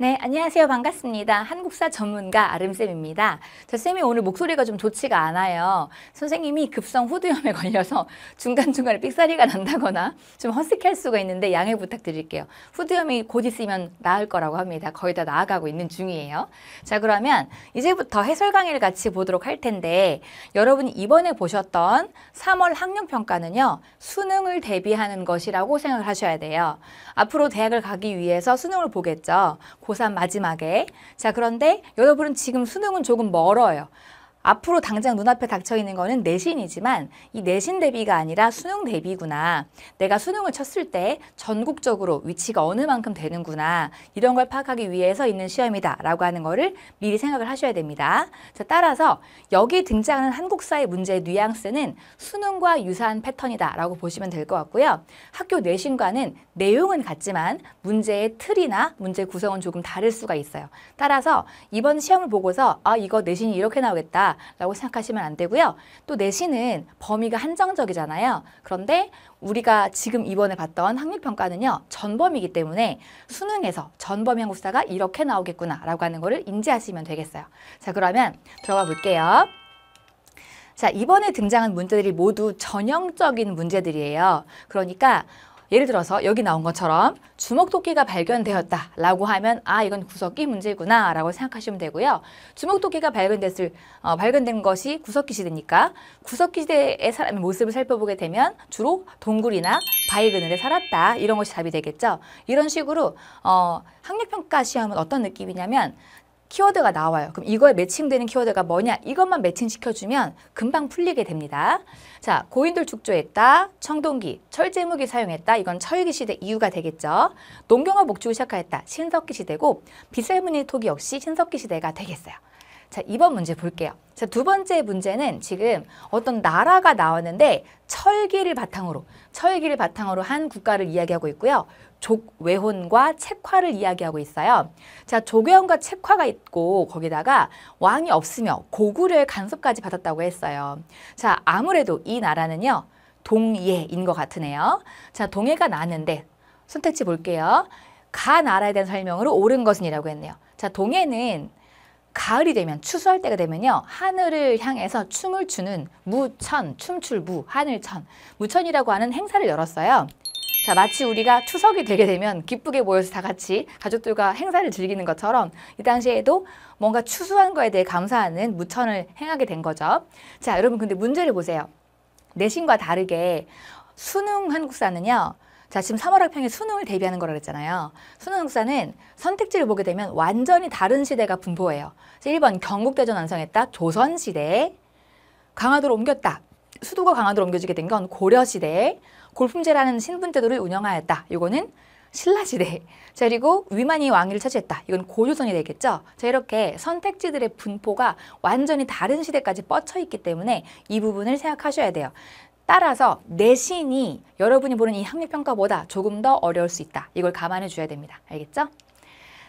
네, 안녕하세요. 반갑습니다. 한국사 전문가 아름쌤입니다. 저 쌤이 오늘 목소리가 좀 좋지가 않아요. 선생님이 급성 후두염에 걸려서 중간중간에 삑사리가 난다거나 좀 허스키할 수가 있는데 양해 부탁드릴게요. 후두염이 곧 있으면 나을 거라고 합니다. 거의 다 나아가고 있는 중이에요. 자, 그러면 이제부터 해설 강의를 같이 보도록 할 텐데 여러분이 이번에 보셨던 3월 학력평가는요. 수능을 대비하는 것이라고 생각을 하셔야 돼요. 앞으로 대학을 가기 위해서 수능을 보겠죠. 고3 마지막에. 자, 그런데 여러분은 지금 수능은 조금 멀어요. 앞으로 당장 눈앞에 닥쳐있는 거는 내신이지만 이 내신 대비가 아니라 수능 대비구나. 내가 수능을 쳤을 때 전국적으로 위치가 어느 만큼 되는구나. 이런 걸 파악하기 위해서 있는 시험이다 라고 하는 거를 미리 생각을 하셔야 됩니다. 자, 따라서 여기 등장하는 한국사의 문제의 뉘앙스는 수능과 유사한 패턴이다 라고 보시면 될 것 같고요. 학교 내신과는 내용은 같지만 문제의 틀이나 문제 구성은 조금 다를 수가 있어요. 따라서 이번 시험을 보고서 아 이거 내신이 이렇게 나오겠다. 라고 생각하시면 안 되고요. 또 내신은 범위가 한정적이잖아요. 그런데 우리가 지금 이번에 봤던 학률평가는요 전범이기 때문에 수능에서 전범위 한국사가 이렇게 나오겠구나라고 하는 거를 인지하시면 되겠어요. 자 그러면 들어가 볼게요. 자 이번에 등장한 문제들이 모두 전형적인 문제들이에요. 그러니까 예를 들어서 여기 나온 것처럼 주먹토끼가 발견되었다 라고 하면 아 이건 구석기 문제구나 라고 생각하시면 되고요. 주먹토끼가 발견됐을 어, 발견된 것이 구석기 시대니까 구석기 시대의 사람의 모습을 살펴보게 되면 주로 동굴이나 바위 그늘에 살았다 이런 것이 답이 되겠죠. 이런 식으로 어, 학력평가 시험은 어떤 느낌이냐면 키워드가 나와요. 그럼 이거에 매칭되는 키워드가 뭐냐? 이것만 매칭시켜주면 금방 풀리게 됩니다. 자, 고인돌 축조했다, 청동기, 철제무기 사용했다, 이건 철기 시대 이유가 되겠죠. 농경화 목축을 시작하였다, 신석기 시대고, 비셀무늬 토기 역시 신석기 시대가 되겠어요. 자, 이번 문제 볼게요. 자, 두 번째 문제는 지금 어떤 나라가 나왔는데 철기를 바탕으로 철기를 바탕으로 한 국가를 이야기하고 있고요. 족외혼과 책화를 이야기하고 있어요. 자, 조교현과 책화가 있고 거기다가 왕이 없으며 고구려의 간섭까지 받았다고 했어요. 자, 아무래도 이 나라는요. 동예인 것 같으네요. 자, 동예가 나는데 선택지 볼게요. 가 나라에 대한 설명으로 옳은 것은이라고 했네요. 자, 동예는 가을이 되면 추수할 때가 되면요 하늘을 향해서 춤을 추는 무천 춤출무 하늘천 무천이라고 하는 행사를 열었어요 자 마치 우리가 추석이 되게 되면 기쁘게 모여서 다 같이 가족들과 행사를 즐기는 것처럼 이 당시에도 뭔가 추수한 거에 대해 감사하는 무천을 행하게 된 거죠 자 여러분 근데 문제를 보세요 내신과 다르게 수능 한국사는요 자, 지금 3월 학평에 수능을 대비하는 거라 그랬잖아요. 수능 역사는 선택지를 보게 되면 완전히 다른 시대가 분포해요. 1번 경국대전 완성했다. 조선시대. 강화도로 옮겼다. 수도가 강화도로 옮겨지게 된 건 고려시대. 골품제라는 신분제도를 운영하였다. 이거는 신라시대. 자, 그리고 위만이 왕위를 차지했다. 이건 고조선이 되겠죠. 자, 이렇게 선택지들의 분포가 완전히 다른 시대까지 뻗쳐 있기 때문에 이 부분을 생각하셔야 돼요. 따라서 내신이 여러분이 보는 이 학력평가보다 조금 더 어려울 수 있다. 이걸 감안해 줘야 됩니다. 알겠죠?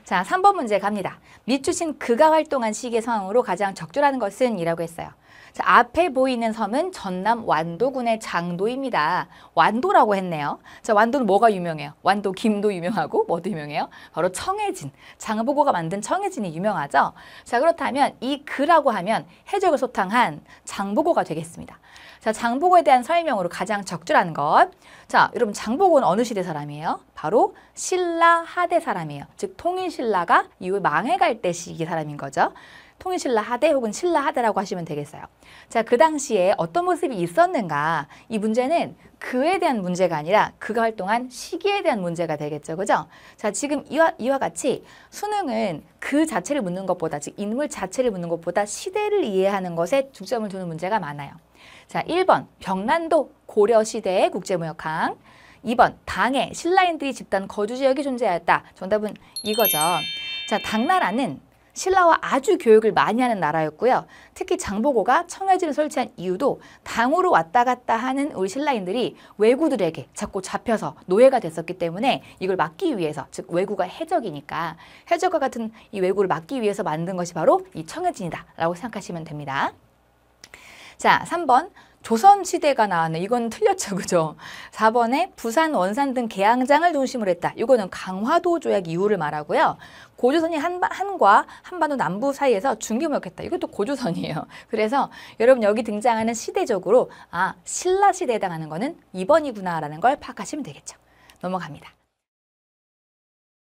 자, 삼번 문제 갑니다. 밑 주신 그가 활동한 시기의 상황으로 가장 적절한 것은 이라고 했어요. 자, 앞에 보이는 섬은 전남 완도군의 장도입니다. 완도라고 했네요. 자, 완도는 뭐가 유명해요? 완도 김도 유명하고 뭐도 유명해요? 바로 청해진. 장보고가 만든 청해진이 유명하죠. 자, 그렇다면 이 그라고 하면 해적을 소탕한 장보고가 되겠습니다. 자, 장보고에 대한 설명으로 가장 적절한 것. 자, 여러분 장보고는 어느 시대 사람이에요? 바로 신라 하대 사람이에요. 즉 통일신라가 이후 망해갈 때 시기 사람인 거죠. 통일신라 하대 혹은 신라 하대라고 하시면 되겠어요. 자, 그 당시에 어떤 모습이 있었는가 이 문제는 그에 대한 문제가 아니라 그가 활동한 시기에 대한 문제가 되겠죠. 그죠? 자, 지금 이와, 이와 같이 수능은 그 자체를 묻는 것보다 즉 인물 자체를 묻는 것보다 시대를 이해하는 것에 중점을 두는 문제가 많아요. 자, 1번 병란도 고려시대의 국제무역항 2번 당해 신라인들이 집단 거주 지역이 존재하였다. 정답은 이거죠. 자, 당나라는 신라와 아주 교육을 많이 하는 나라였고요. 특히 장보고가 청해진을 설치한 이유도 당으로 왔다 갔다 하는 우리 신라인들이 왜구들에게 자꾸 잡혀서 노예가 됐었기 때문에 이걸 막기 위해서 즉 왜구가 해적이니까 해적과 같은 이 왜구를 막기 위해서 만든 것이 바로 이 청해진이다라고 생각하시면 됩니다. 자, 3번 조선시대가 나왔네. 이건 틀렸죠. 그죠? 4번에 부산, 원산 등 개항장을 중심으로 했다. 이거는 강화도 조약 이후를 말하고요. 고조선이 한바, 한과 한반도 남부 사이에서 중개무역했다. 이것도 고조선이에요. 그래서 여러분 여기 등장하는 시대적으로 아 신라시대에 해당하는 거는 2번이구나라는 걸 파악하시면 되겠죠. 넘어갑니다.